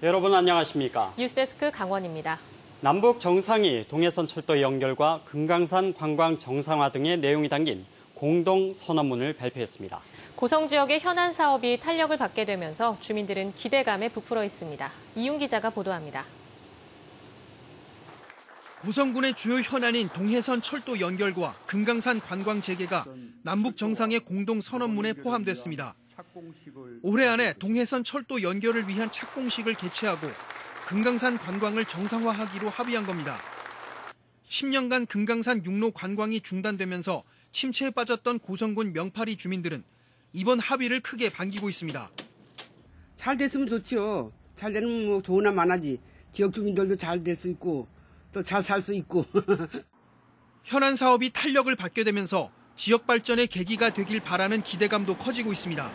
여러분 안녕하십니까? 뉴스데스크 강원입니다. 남북 정상이 동해선 철도 연결과 금강산 관광 정상화 등의 내용이 담긴 공동 선언문을 발표했습니다. 고성 지역의 현안 사업이 탄력을 받게 되면서 주민들은 기대감에 부풀어 있습니다. 이윤 기자가 보도합니다. 고성군의 주요 현안인 동해선 철도 연결과 금강산 관광 재개가 남북 정상의 공동 선언문에 포함됐습니다. 올해 안에 동해선 철도 연결을 위한 착공식을 개최하고 금강산 관광을 정상화하기로 합의한 겁니다. 10년간 금강산 육로 관광이 중단되면서 침체에 빠졌던 고성군 명파리 주민들은 이번 합의를 크게 반기고 있습니다. 잘 됐으면 좋지요. 잘 되면 뭐 좋으나 많아지. 지역 주민들도 잘 될 수 있고 또 잘 살 수 있고. 현안 사업이 탄력을 받게 되면서 지역 발전의 계기가 되길 바라는 기대감도 커지고 있습니다.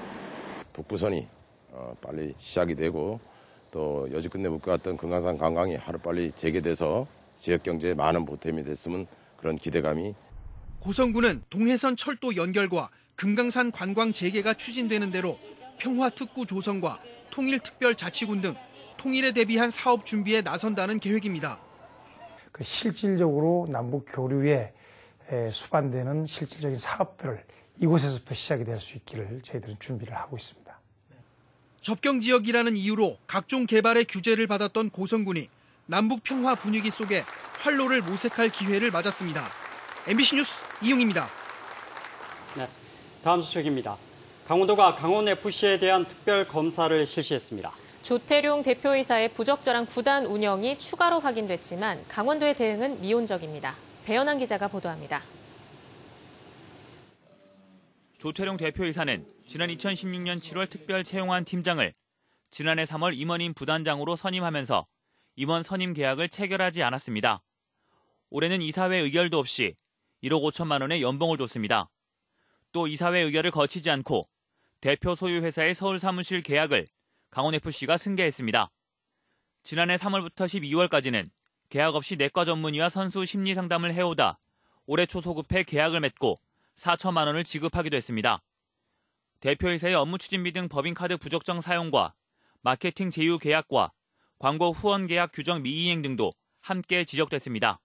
북부선이 어, 빨리 시작이 되고 또 여지끝내 묶여왔던 금강산 관광이 하루빨리 재개돼서 지역 경제에 많은 보탬이 됐으면 그런 기대감이 고성군은 동해선 철도 연결과 금강산 관광 재개가 추진되는 대로 평화특구 조성과 통일특별자치군 등 통일에 대비한 사업 준비에 나선다는 계획입니다. 그 실질적으로 남북 교류에 수반되는 실질적인 사업들을 이곳에서부터 시작이 될 수 있기를 저희들은 준비를 하고 있습니다. 접경 지역이라는 이유로 각종 개발의 규제를 받았던 고성군이 남북 평화 분위기 속에 활로를 모색할 기회를 맞았습니다. MBC 뉴스 이용입니다. 네, 다음 소식입니다. 강원도가 강원 FC에 대한 특별 검사를 실시했습니다. 조태룡 대표이사의 부적절한 구단 운영이 추가로 확인됐지만 강원도의 대응은 미온적입니다. 배현환 기자가 보도합니다. 조태룡 대표이사는 지난 2016년 7월 특별 채용한 팀장을 지난해 3월 임원인 부단장으로 선임하면서 임원 선임 계약을 체결하지 않았습니다. 올해는 이사회 의결도 없이 1억 5천만 원의 연봉을 줬습니다. 또 이사회 의결을 거치지 않고 대표 소유 회사의 서울 사무실 계약을 강원FC가 승계했습니다. 지난해 3월부터 12월까지는 계약 없이 내과 전문의와 선수 심리 상담을 해오다 올해 초 소급해 계약을 맺고 4천만 원을 지급하기도 했습니다. 대표이사의 업무 추진 비등 법인카드 부적정 사용과 마케팅 제휴 계약과 광고 후원 계약 규정 미이행 등도 함께 지적됐습니다.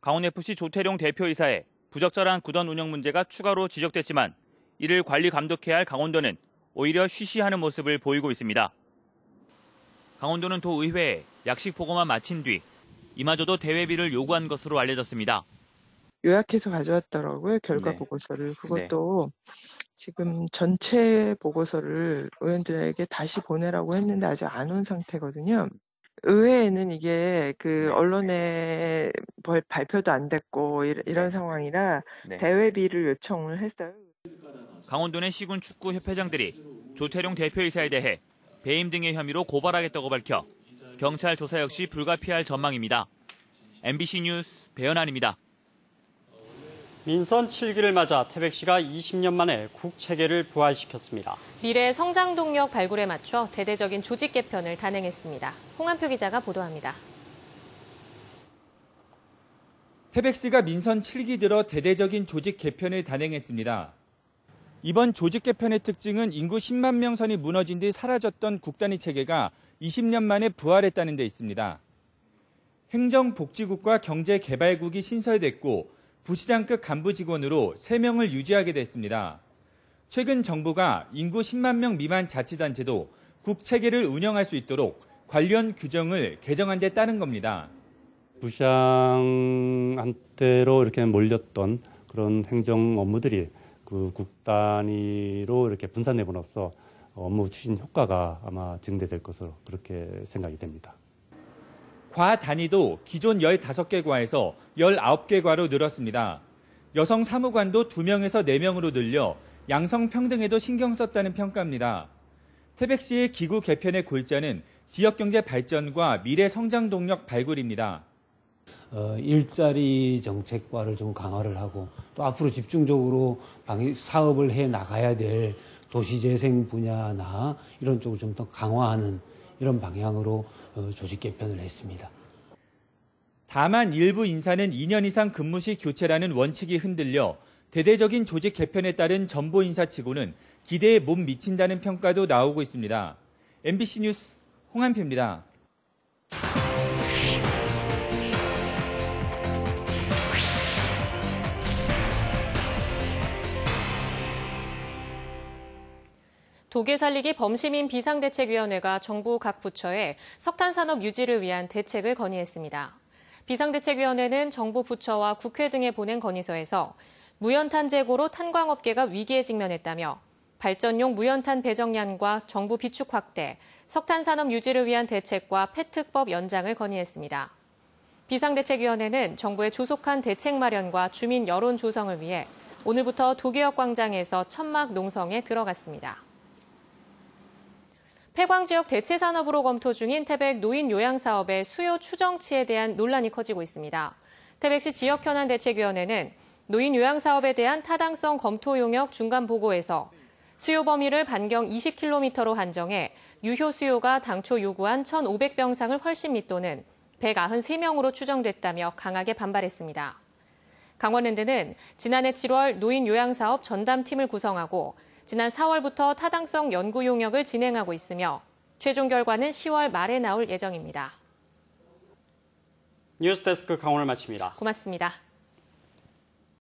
강원FC 조태룡 대표이사의 부적절한 구단 운영 문제가 추가로 지적됐지만 이를 관리 감독해야 할 강원도는 오히려 쉬쉬하는 모습을 보이고 있습니다. 강원도는 도의회에 약식 보고만 마친 뒤 이마저도 대회비를 요구한 것으로 알려졌습니다. 요약해서 가져왔더라고요. 결과 네. 보고서를. 그것도 네. 지금 전체 보고서를 의원들에게 다시 보내라고 했는데 아직 안 온 상태거든요. 의회에는 이게 그 네. 언론에 발표도 안 됐고 이런 네. 상황이라 네. 대회비를 요청을 했어요. 강원도내 시군 축구 협회장들이 조태룡 대표이사에 대해 배임 등의 혐의로 고발하겠다고 밝혀 경찰 조사 역시 불가피할 전망입니다. MBC 뉴스 배현안입니다. 민선 7기를 맞아 태백시가 20년 만에 국체계를 부활시켰습니다. 미래 성장 동력 발굴에 맞춰 대대적인 조직 개편을 단행했습니다. 홍한표 기자가 보도합니다. 태백시가 민선 7기 들어 대대적인 조직 개편을 단행했습니다. 이번 조직 개편의 특징은 인구 10만 명 선이 무너진 뒤 사라졌던 국단위 체계가 20년 만에 부활했다는 데 있습니다. 행정복지국과 경제개발국이 신설됐고 부시장급 간부 직원으로 3명을 유지하게 됐습니다. 최근 정부가 인구 10만 명 미만 자치단체도 국체계를 운영할 수 있도록 관련 규정을 개정한 데 따른 겁니다. 부시장한테로 이렇게 몰렸던 그런 행정 업무들이 그 국단위로 이렇게 분산해으로서 업무 추진 효과가 아마 증대될 것으로 그렇게 생각이 됩니다. 과 단위도 기존 15개 과에서 19개 과로 늘었습니다. 여성 사무관도 2명에서 4명으로 늘려 양성평등에도 신경 썼다는 평가입니다. 태백시의 기구 개편의 골자는 지역경제 발전과 미래 성장 동력 발굴입니다. 어, 일자리 정책과를 좀 강화를 하고 또 앞으로 집중적으로 방해, 사업을 해 나가야 될 도시재생 분야나 이런 쪽을 좀 더 강화하는 이런 방향으로 어, 조직 개편을 했습니다. 다만 일부 인사는 2년 이상 근무 시 교체라는 원칙이 흔들려 대대적인 조직 개편에 따른 전보 인사치고는 기대에 못 미친다는 평가도 나오고 있습니다. MBC 뉴스 홍한표입니다. 독일 살리기 범시민 비상대책위원회가 정부 각 부처에 석탄산업 유지를 위한 대책을 건의했습니다. 비상대책위원회는 정부 부처와 국회 등에 보낸 건의서에서 무연탄 재고로 탄광업계가 위기에 직면했다며 발전용 무연탄 배정량과 정부 비축 확대, 석탄산업 유지를 위한 대책과 패특법 연장을 건의했습니다. 비상대책위원회는 정부의 조속한 대책 마련과 주민 여론 조성을 위해 오늘부터 도계역 광장에서 천막 농성에 들어갔습니다. 폐광 지역 대체 산업으로 검토 중인 태백 노인 요양 사업의 수요 추정치에 대한 논란이 커지고 있습니다. 태백시 지역 현안 대책위원회는 노인 요양 사업에 대한 타당성 검토 용역 중간 보고에서 수요 범위를 반경 20km로 한정해 유효 수요가 당초 요구한 1,500병상을 훨씬 밑도는 193명으로 추정됐다며 강하게 반발했습니다. 강원랜드는 지난해 7월 노인 요양 사업 전담팀을 구성하고 지난 4월부터 타당성 연구 용역을 진행하고 있으며 최종 결과는 10월 말에 나올 예정입니다. 뉴스데스크 강원을 마칩니다. 고맙습니다.